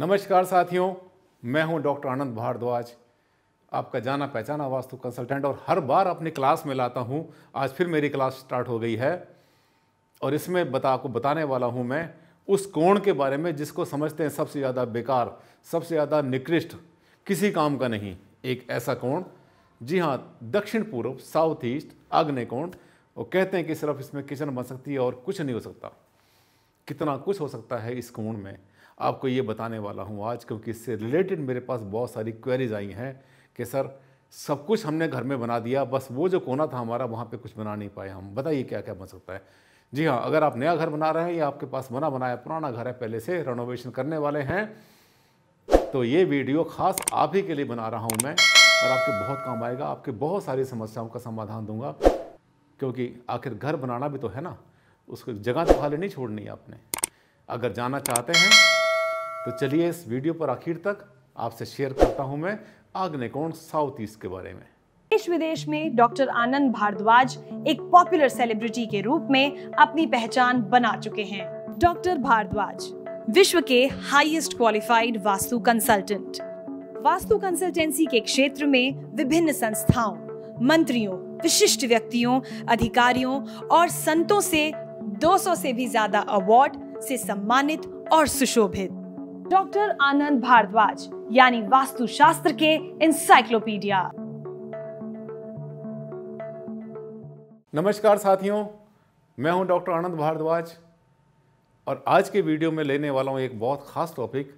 नमस्कार साथियों मैं हूं डॉक्टर आनंद भारद्वाज आपका जाना पहचाना वास्तु कंसल्टेंट और हर बार अपनी क्लास में लाता हूं आज फिर मेरी क्लास स्टार्ट हो गई है और इसमें बता आपको बताने वाला हूं मैं उस कोण के बारे में जिसको समझते हैं सबसे ज़्यादा बेकार सबसे ज़्यादा निकृष्ट किसी काम का नहीं एक ऐसा कोण जी हाँ दक्षिण पूर्व साउथ ईस्ट अग्नि कोण और कहते हैं कि सिर्फ इसमें किचन बन सकती है और कुछ नहीं हो सकता कितना कुछ हो सकता है इस कोण में आपको ये बताने वाला हूँ आज क्योंकि इससे रिलेटेड मेरे पास बहुत सारी क्वेरीज आई हैं कि सर सब कुछ हमने घर में बना दिया बस वो जो कोना था हमारा वहाँ पे कुछ बना नहीं पाए हम बताइए क्या क्या बन सकता है जी हाँ अगर आप नया घर बना रहे हैं या आपके पास बना बनाया पुराना घर है पहले से रेनोवेशन करने वाले हैं तो ये वीडियो खास आप ही के लिए बना रहा हूँ मैं और आपके बहुत काम आएगा आपके बहुत सारी समस्याओं का समाधान दूंगा क्योंकि आखिर घर बनाना भी तो है ना उसको जगह तो खाली नहीं छोड़नी आपने अगर जाना चाहते हैं तो चलिए इस वीडियो पर आखिर तक आपसे शेयर करता हूं मैं आग्नेकोण साउथ ईस्ट के बारे में देश विदेश में डॉक्टर आनंद भारद्वाज एक पॉपुलर सेलिब्रिटी के रूप में अपनी पहचान बना चुके हैं डॉक्टर भारद्वाज विश्व के highest qualified vastu consultant vastu consultancy के क्षेत्र में विभिन्न संस्थाओं मंत्रियों विशिष्ट व्यक्तियों अधिकारियों और संतों से 200 से भी ज्यादा अवार्ड से सम्मानित और सुशोभित डॉक्टर आनंद भारद्वाज यानी वास्तुशास्त्र के इंसाइक्लोपीडिया नमस्कार साथियों मैं हूं डॉक्टर आनंद भारद्वाज और आज के वीडियो में लेने वाला हूं एक बहुत ख़ास टॉपिक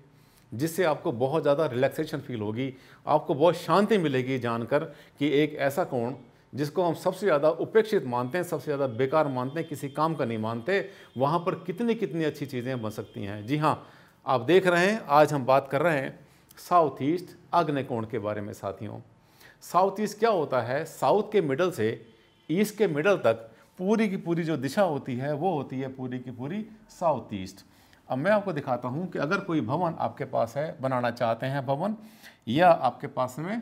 जिससे आपको बहुत ज़्यादा रिलैक्सेशन फील होगी आपको बहुत शांति मिलेगी जानकर कि एक ऐसा कोण जिसको हम सबसे ज़्यादा उपेक्षित मानते हैं सबसे ज़्यादा बेकार मानते हैं किसी काम का नहीं मानते वहाँ पर कितनी कितनी अच्छी चीज़ें बन सकती हैं जी हाँ आप देख रहे हैं आज हम बात कर रहे हैं साउथ ईस्ट अग्निकोण के बारे में साथियों साउथ ईस्ट क्या होता है साउथ के मिडल से ईस्ट के मिडल तक पूरी की पूरी जो दिशा होती है वो होती है पूरी की पूरी साउथ ईस्ट अब मैं आपको दिखाता हूँ कि अगर कोई भवन आपके पास है बनाना चाहते हैं भवन या आपके पास में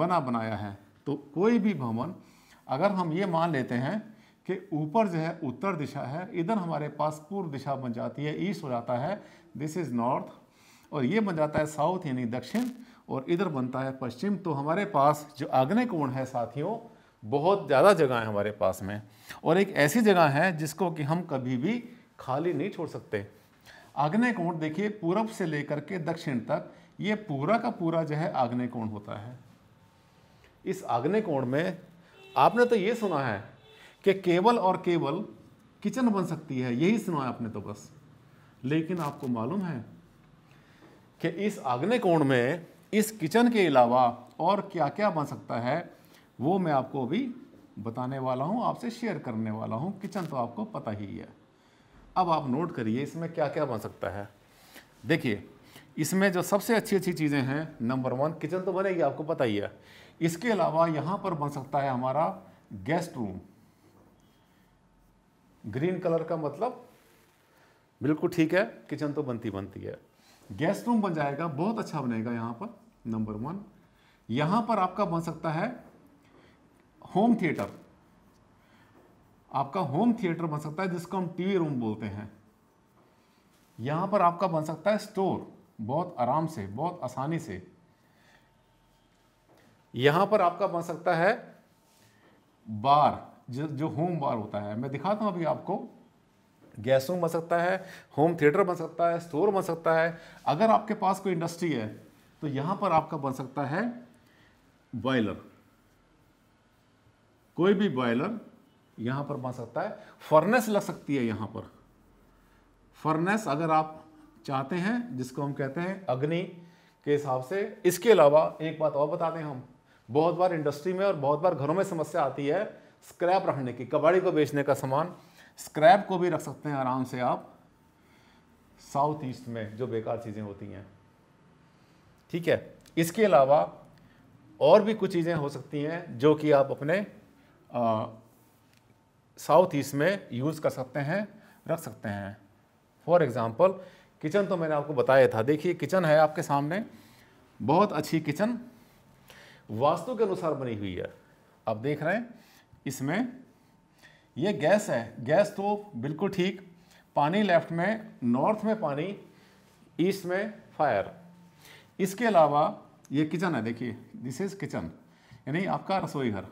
बना बनाया है तो कोई भी भवन अगर हम ये मान लेते हैं के ऊपर जो है उत्तर दिशा है इधर हमारे पास पूर्व दिशा बन जाती है ईस्ट हो जाता है दिस इज़ नॉर्थ और ये बन जाता है साउथ यानी दक्षिण और इधर बनता है पश्चिम तो हमारे पास जो आग्नेय कोण है साथियों बहुत ज़्यादा जगह है हमारे पास में और एक ऐसी जगह है जिसको कि हम कभी भी खाली नहीं छोड़ सकते आग्नेय कोण देखिए पूरब से लेकर के दक्षिण तक ये पूरा का पूरा जो है आग्नेय कोण होता है इस आग्नेय कोण में आपने तो ये सुना है कि केवल और केवल किचन बन सकती है यही सुना आपने तो बस लेकिन आपको मालूम है कि इस आग्ने कोण में इस किचन के अलावा और क्या क्या बन सकता है वो मैं आपको अभी बताने वाला हूँ आपसे शेयर करने वाला हूँ किचन तो आपको पता ही है अब आप नोट करिए इसमें क्या क्या बन सकता है देखिए इसमें जो सबसे अच्छी अच्छी चीज़ें हैं नंबर वन किचन तो बनेगी आपको पता ही है इसके अलावा यहाँ पर बन सकता है हमारा गेस्ट रूम ग्रीन कलर का मतलब बिल्कुल ठीक है किचन तो बनती बनती है गेस्ट रूम बन जाएगा बहुत अच्छा बनेगा यहाँ पर नंबर वन यहाँ पर आपका बन सकता है होम थिएटर आपका होम थिएटर बन सकता है जिसको हम टीवी रूम बोलते हैं यहाँ पर आपका बन सकता है स्टोर बहुत आराम से बहुत आसानी से यहाँ पर आपका बन सकता है बार जो जो होम बार होता है मैं दिखाता हूँ अभी आपको गैस रूम बन सकता है होम थिएटर बन सकता है स्टोर बन सकता है अगर आपके पास कोई इंडस्ट्री है तो यहाँ पर आपका बन सकता है बॉयलर कोई भी बॉयलर यहाँ पर बन सकता है फर्नेस लग सकती है यहाँ पर फर्नेस अगर आप चाहते हैं जिसको हम कहते हैं अग्नि के हिसाब से इसके अलावा एक बात और बता दें हम बहुत बार इंडस्ट्री में और बहुत बार घरों में समस्या आती है स्क्रैप रखने की कबाड़ी को बेचने का सामान स्क्रैप को भी रख सकते हैं आराम से आप साउथ ईस्ट में जो बेकार चीज़ें होती हैं ठीक है इसके अलावा और भी कुछ चीज़ें हो सकती हैं जो कि आप अपने साउथ ईस्ट में यूज़ कर सकते हैं रख सकते हैं फॉर एग्ज़ाम्पल किचन तो मैंने आपको बताया था देखिए किचन है आपके सामने बहुत अच्छी किचन वास्तु के अनुसार बनी हुई है आप देख रहे हैं इसमें ये गैस है गैस तो बिल्कुल ठीक पानी लेफ्ट में नॉर्थ में पानी ईस्ट में फायर इसके अलावा ये किचन है देखिए दिस इज किचन यानी आपका रसोई घर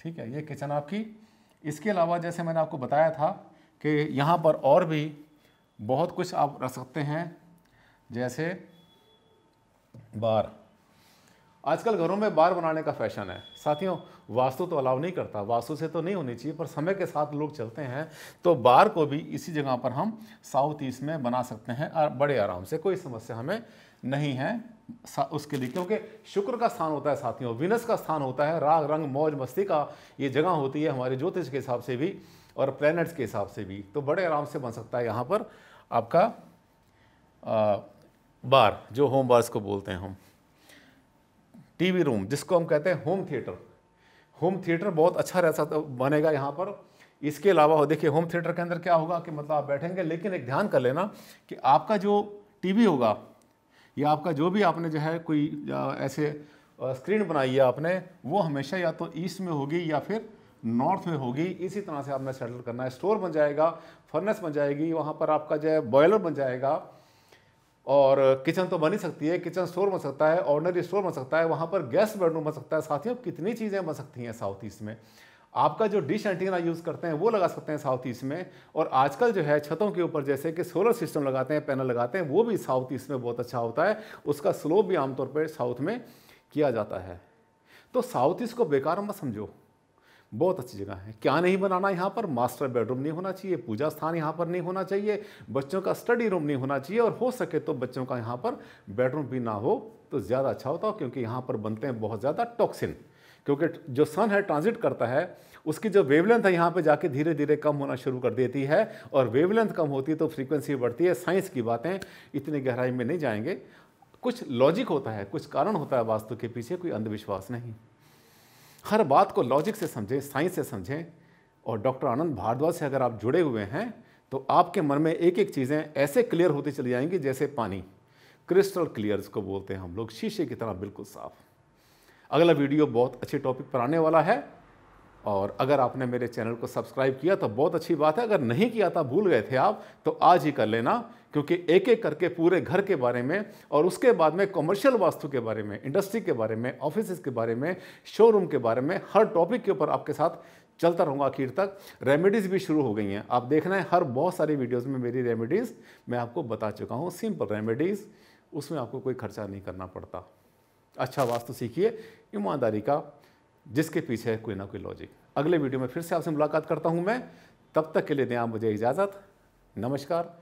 ठीक है ये किचन आपकी इसके अलावा जैसे मैंने आपको बताया था कि यहाँ पर और भी बहुत कुछ आप रख सकते हैं जैसे बार आजकल घरों में बार बनाने का फैशन है साथियों वास्तु तो अलाव नहीं करता वास्तु से तो नहीं होनी चाहिए पर समय के साथ लोग चलते हैं तो बार को भी इसी जगह पर हम साउथ ईस्ट में बना सकते हैं और बड़े आराम से कोई समस्या हमें नहीं है उसके लिए क्योंकि शुक्र का स्थान होता है साथियों विनस का स्थान होता है राग रंग मौज मस्ती का ये जगह होती है हमारे ज्योतिष के हिसाब से भी और प्लैनेट्स के हिसाब से भी तो बड़े आराम से बन सकता है यहाँ पर आपका आ, बार जो होम बार्स को बोलते हैं हम टीवी रूम जिसको हम कहते हैं होम थिएटर होम थिएटर बहुत अच्छा रहता बनेगा यहाँ पर इसके अलावा हो देखिए होम थिएटर के अंदर क्या होगा कि मतलब आप बैठेंगे लेकिन एक ध्यान कर लेना कि आपका जो टीवी होगा या आपका जो भी आपने जो है कोई ऐसे स्क्रीन बनाई है आपने वो हमेशा या तो ईस्ट में होगी या फिर नॉर्थ में होगी इसी तरह से आपने सेटल करना है स्टोर बन जाएगा फर्नेस बन जाएगी वहाँ पर आपका जो है बॉयलर बन जाएगा और किचन तो बन ही सकती है किचन स्टोर बन सकता है ऑर्डनरी स्टोर बन सकता है वहाँ पर गैस बेडरूम बन सकता है साथ ही कितनी चीज़ें बन सकती हैं साउथ ईस्ट में आपका जो डिश एंटीना यूज़ करते हैं वो लगा सकते हैं साउथ ईस्ट में और आजकल जो है छतों के ऊपर जैसे कि सोलर सिस्टम लगाते हैं पैनल लगाते हैं वो भी साउथ ईस्ट में बहुत अच्छा होता है उसका स्लोप भी आमतौर पर साउथ में किया जाता है तो साउथ ईस्ट को बेकार मत समझो बहुत अच्छी जगह है क्या नहीं बनाना यहाँ पर मास्टर बेडरूम नहीं होना चाहिए पूजा स्थान यहाँ पर नहीं होना चाहिए बच्चों का स्टडी रूम नहीं होना चाहिए और हो सके तो बच्चों का यहाँ पर बेडरूम भी ना हो तो ज़्यादा अच्छा होता हो क्योंकि यहाँ पर बनते हैं बहुत ज़्यादा टॉक्सिन क्योंकि जो सन है ट्रांजिट करता है उसकी जो वेवलेंथ है यहाँ पे जाके धीरे धीरे कम होना शुरू कर देती है और वेवलेंथ कम होती है तो फ्रीक्वेंसी बढ़ती है साइंस की बातें इतनी गहराई में नहीं जाएंगे कुछ लॉजिक होता है कुछ कारण होता है वास्तु के पीछे कोई अंधविश्वास नहीं हर बात को लॉजिक से समझें साइंस से समझें और डॉक्टर आनंद भारद्वाज से अगर आप जुड़े हुए हैं तो आपके मन में एक एक चीज़ें ऐसे क्लियर होती चली जाएंगी जैसे पानी क्रिस्टल क्लियर इसको बोलते हैं हम लोग शीशे की तरह बिल्कुल साफ अगला वीडियो बहुत अच्छे टॉपिक पर आने वाला है और अगर आपने मेरे चैनल को सब्सक्राइब किया तो बहुत अच्छी बात है अगर नहीं किया था तो भूल गए थे आप तो आज ही कर लेना क्योंकि एक एक करके पूरे घर के बारे में और उसके बाद में कॉमर्शियल वास्तु के बारे में इंडस्ट्री के बारे में ऑफिस के बारे में शोरूम के बारे में हर टॉपिक के ऊपर आपके साथ चलता रहूँगा आखिर तक रेमेडीज़ भी शुरू हो गई हैं आप देखना है हर बहुत सारी वीडियोज़ में मेरी रेमेडीज़ मैं आपको बता चुका हूँ सिंपल रेमेडीज़ उसमें आपको कोई खर्चा नहीं करना पड़ता अच्छा वास्तु सीखिए ईमानदारी का जिसके पीछे है कोई ना कोई लॉजिक अगले वीडियो में फिर से आपसे मुलाकात करता हूँ मैं तब तक के लिए दें आप मुझे इजाज़त नमस्कार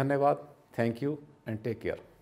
धन्यवाद thank you and take care